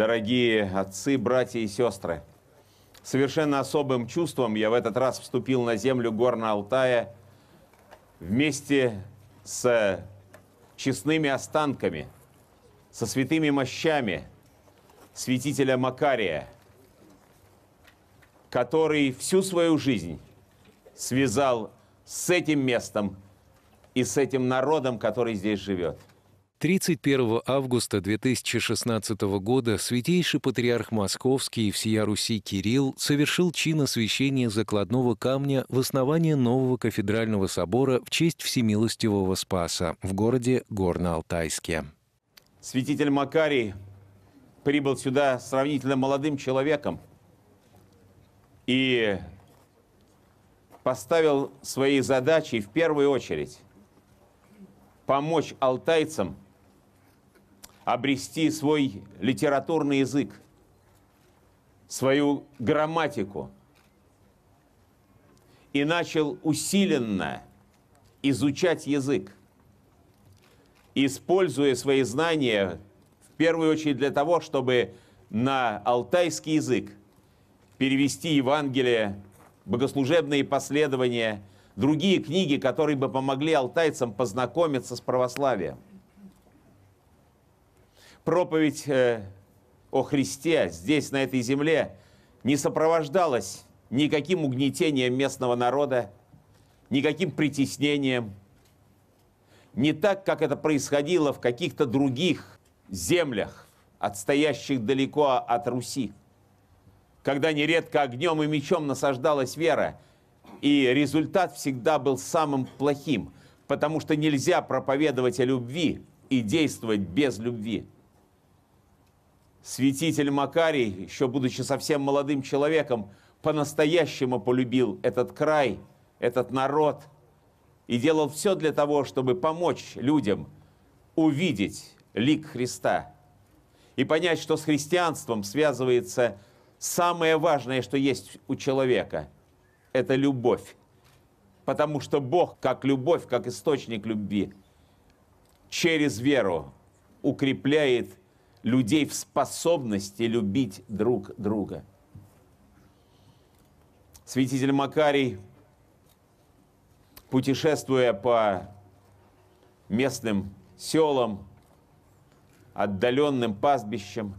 дорогие отцы, братья и сестры. Совершенно особым чувством я в этот раз вступил на землю Горно-Алтая вместе с честными останками, со святыми мощами святителя Макария, который всю свою жизнь связал с этим местом и с этим народом, который здесь живет – 31 августа 2016 года святейший патриарх Московский и всея Руси Кирилл совершил чин освящения закладного камня в основании нового кафедрального собора в честь Всемилостивого Спаса в городе Горно-Алтайске. Святитель Макарий прибыл сюда сравнительно молодым человеком и поставил свои задачи, в первую очередь помочь алтайцам – обрести свой литературный язык, свою грамматику. И начал усиленно изучать язык, используя свои знания в первую очередь для того, чтобы на алтайский язык перевести Евангелие, богослужебные последования, другие книги, которые бы помогли алтайцам познакомиться с православием проповедь э, о Христе здесь, на этой земле, не сопровождалась никаким угнетением местного народа, никаким притеснением. Не так, как это происходило в каких-то других землях, отстоящих далеко от Руси, когда нередко огнем и мечом насаждалась вера, и результат всегда был самым плохим, потому что нельзя проповедовать о любви и действовать без любви святитель Макарий, еще будучи совсем молодым человеком, по-настоящему полюбил этот край, этот народ и делал все для того, чтобы помочь людям увидеть лик Христа и понять, что с христианством связывается самое важное, что есть у человека – это любовь. Потому что Бог, как любовь, как источник любви, через веру укрепляет людей в способности любить друг друга. Святитель Макарий, путешествуя по местным селам, отдаленным пастбищам,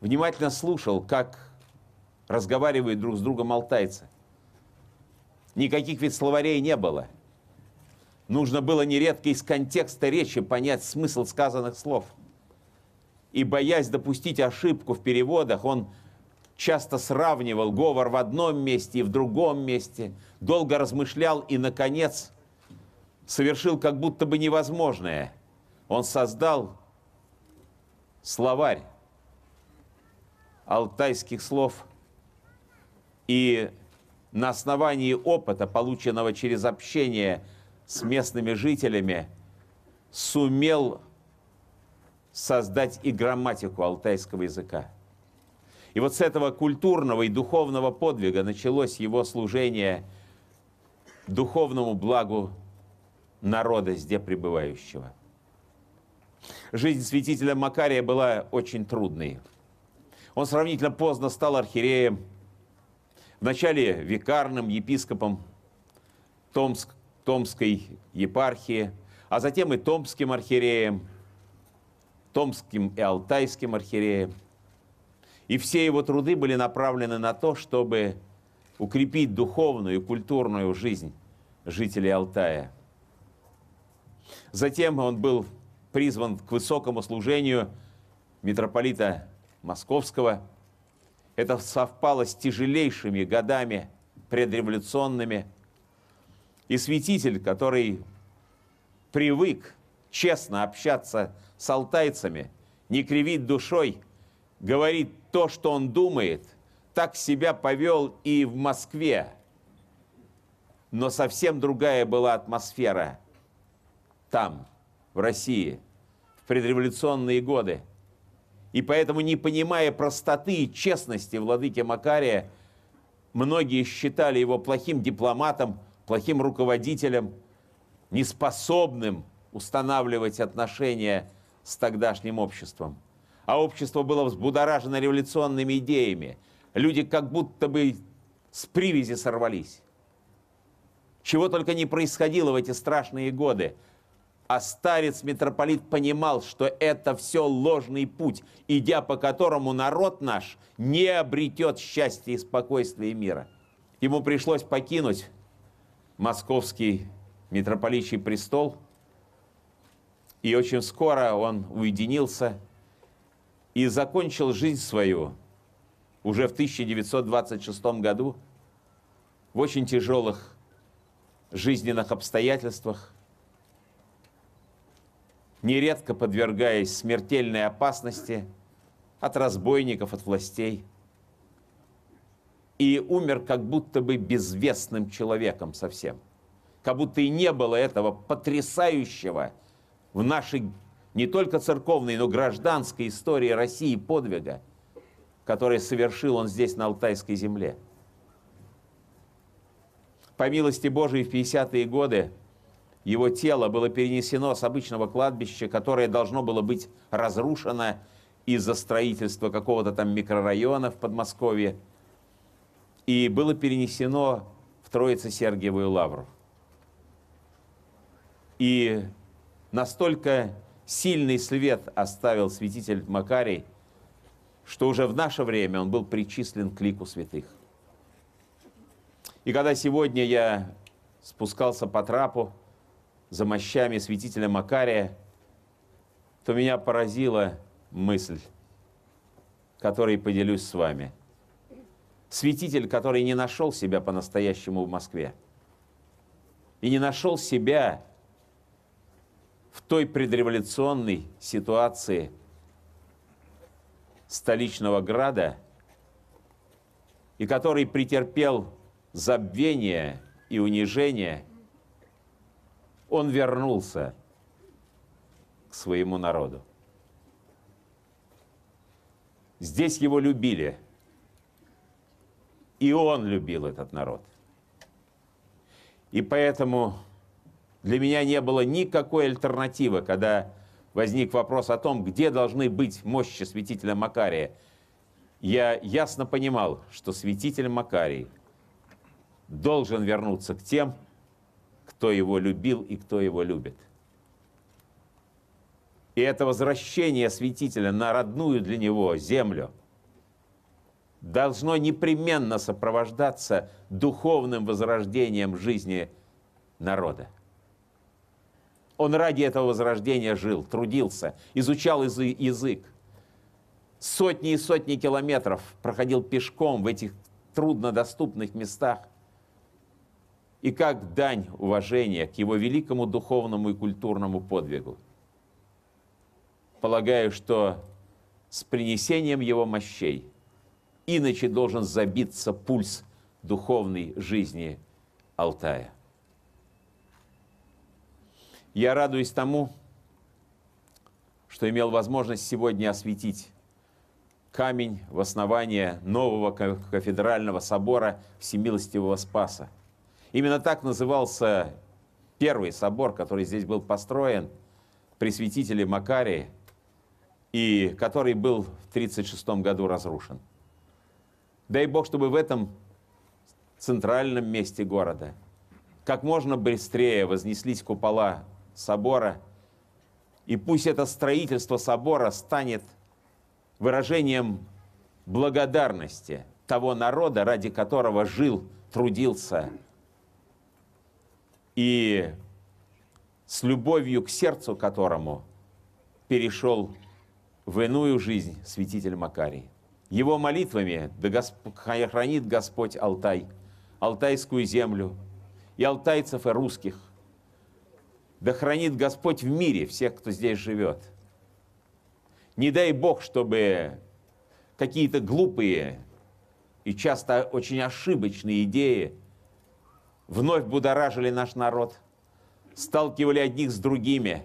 внимательно слушал, как разговаривают друг с другом алтайцы. Никаких ведь словарей не было. Нужно было нередко из контекста речи понять смысл сказанных слов – и боясь допустить ошибку в переводах, он часто сравнивал говор в одном месте и в другом месте, долго размышлял и, наконец, совершил как будто бы невозможное. Он создал словарь алтайских слов и на основании опыта, полученного через общение с местными жителями, сумел создать и грамматику алтайского языка. И вот с этого культурного и духовного подвига началось его служение духовному благу народа, здесь пребывающего. Жизнь святителя Макария была очень трудной. Он сравнительно поздно стал архиереем, вначале викарным епископом Томск, Томской епархии, а затем и томским архиереем – томским и алтайским архиереем. И все его труды были направлены на то, чтобы укрепить духовную и культурную жизнь жителей Алтая. Затем он был призван к высокому служению митрополита Московского. Это совпало с тяжелейшими годами предреволюционными. И святитель, который привык честно общаться с алтайцами, не кривит душой, говорит то, что он думает, так себя повел и в Москве. Но совсем другая была атмосфера там, в России, в предреволюционные годы. И поэтому, не понимая простоты и честности владыки Макария, многие считали его плохим дипломатом, плохим руководителем, неспособным – устанавливать отношения с тогдашним обществом. А общество было взбудоражено революционными идеями. Люди как будто бы с привязи сорвались. Чего только не происходило в эти страшные годы. А старец митрополит понимал, что это все ложный путь, идя по которому народ наш не обретет счастья и спокойствия и мира. Ему пришлось покинуть московский митрополитчий престол – и очень скоро он уединился и закончил жизнь свою уже в 1926 году в очень тяжелых жизненных обстоятельствах, нередко подвергаясь смертельной опасности от разбойников, от властей, и умер как будто бы безвестным человеком совсем, как будто и не было этого потрясающего, в нашей не только церковной, но гражданской истории России подвига, который совершил он здесь, на Алтайской земле. По милости Божией в 50-е годы его тело было перенесено с обычного кладбища, которое должно было быть разрушено из-за строительства какого-то там микрорайона в Подмосковье, и было перенесено в Троице-Сергиевую лавру. И Настолько сильный свет оставил святитель Макарий, что уже в наше время он был причислен к лику святых. И когда сегодня я спускался по трапу за мощами святителя Макария, то меня поразила мысль, которой поделюсь с вами. Святитель, который не нашел себя по-настоящему в Москве, и не нашел себя в той предреволюционной ситуации столичного града, и который претерпел забвение и унижение, он вернулся к своему народу. Здесь его любили, и он любил этот народ. И поэтому для меня не было никакой альтернативы, когда возник вопрос о том, где должны быть мощи святителя Макария. Я ясно понимал, что святитель Макарий должен вернуться к тем, кто его любил и кто его любит. И это возвращение святителя на родную для него землю должно непременно сопровождаться духовным возрождением жизни народа. Он ради этого возрождения жил, трудился, изучал язык. Сотни и сотни километров проходил пешком в этих труднодоступных местах. И как дань уважения к его великому духовному и культурному подвигу. Полагаю, что с принесением его мощей иначе должен забиться пульс духовной жизни Алтая. Я радуюсь тому, что имел возможность сегодня осветить камень в основание нового кафедрального собора Всемилостивого Спаса. Именно так назывался первый собор, который здесь был построен при святителе Макарии, и который был в 1936 году разрушен. Дай Бог, чтобы в этом центральном месте города как можно быстрее вознеслись купола собора. И пусть это строительство собора станет выражением благодарности того народа, ради которого жил, трудился и с любовью к сердцу которому перешел в иную жизнь святитель Макарий. Его молитвами да Господь, хранит Господь Алтай, Алтайскую землю, и алтайцев, и русских. Да хранит Господь в мире всех, кто здесь живет. Не дай Бог, чтобы какие-то глупые и часто очень ошибочные идеи вновь будоражили наш народ, сталкивали одних с другими,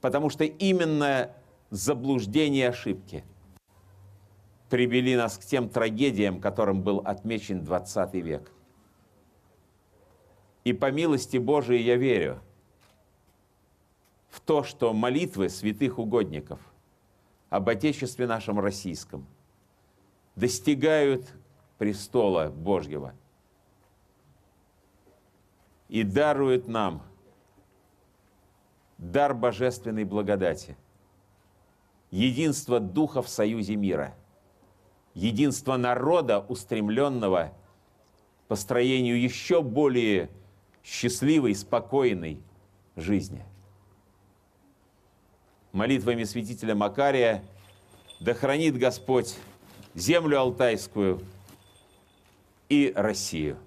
потому что именно заблуждения и ошибки привели нас к тем трагедиям, которым был отмечен 20 век – и по милости Божией я верю в то, что молитвы святых угодников об Отечестве нашем российском достигают престола Божьего и даруют нам дар божественной благодати, единство духа в союзе мира, единство народа, устремленного построению еще более счастливой, спокойной жизни. Молитвами святителя Макария да хранит Господь землю Алтайскую и Россию.